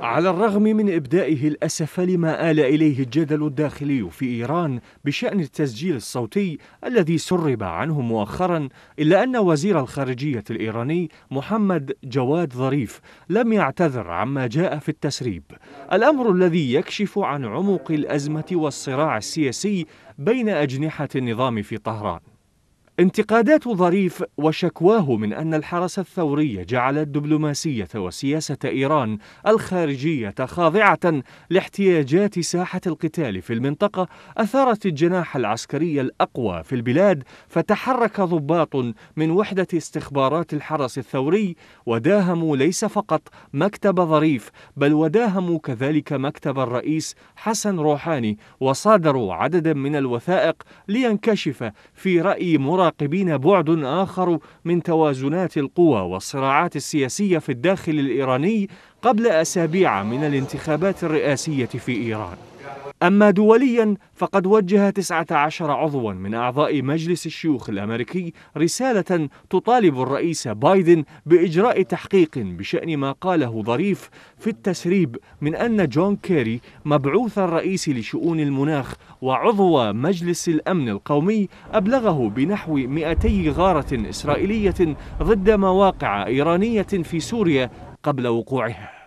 على الرغم من إبدائه الأسف لما آل إليه الجدل الداخلي في إيران بشأن التسجيل الصوتي الذي سرب عنه مؤخرا إلا أن وزير الخارجية الإيراني محمد جواد ظريف لم يعتذر عما جاء في التسريب الأمر الذي يكشف عن عمق الأزمة والصراع السياسي بين أجنحة النظام في طهران انتقادات ظريف وشكواه من أن الحرس الثوري جعل الدبلوماسية وسياسة إيران الخارجية خاضعة لاحتياجات ساحة القتال في المنطقة أثارت الجناح العسكري الأقوى في البلاد فتحرك ضباط من وحدة استخبارات الحرس الثوري وداهموا ليس فقط مكتب ظريف بل وداهموا كذلك مكتب الرئيس حسن روحاني وصادروا عددا من الوثائق لينكشف في رأي مراقب المراقبين بعد آخر من توازنات القوى والصراعات السياسية في الداخل الإيراني قبل أسابيع من الانتخابات الرئاسية في إيران أما دوليا فقد وجه 19 عضوا من أعضاء مجلس الشيوخ الأمريكي رسالة تطالب الرئيس بايدن بإجراء تحقيق بشأن ما قاله ظريف في التسريب من أن جون كيري مبعوث الرئيس لشؤون المناخ وعضو مجلس الأمن القومي أبلغه بنحو 200 غارة إسرائيلية ضد مواقع إيرانية في سوريا قبل وقوعها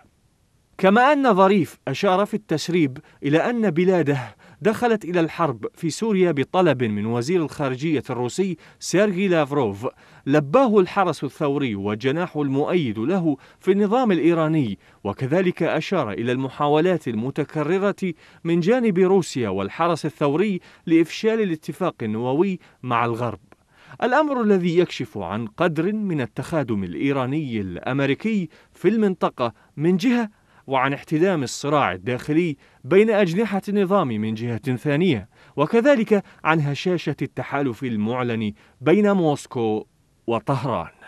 كما أن ظريف أشار في التسريب إلى أن بلاده دخلت إلى الحرب في سوريا بطلب من وزير الخارجية الروسي سيرغي لافروف لباه الحرس الثوري والجناح المؤيد له في النظام الإيراني وكذلك أشار إلى المحاولات المتكررة من جانب روسيا والحرس الثوري لإفشال الاتفاق النووي مع الغرب الأمر الذي يكشف عن قدر من التخادم الإيراني الأمريكي في المنطقة من جهة وعن احتدام الصراع الداخلي بين أجنحة النظام من جهة ثانية وكذلك عن هشاشة التحالف المعلن بين موسكو وطهران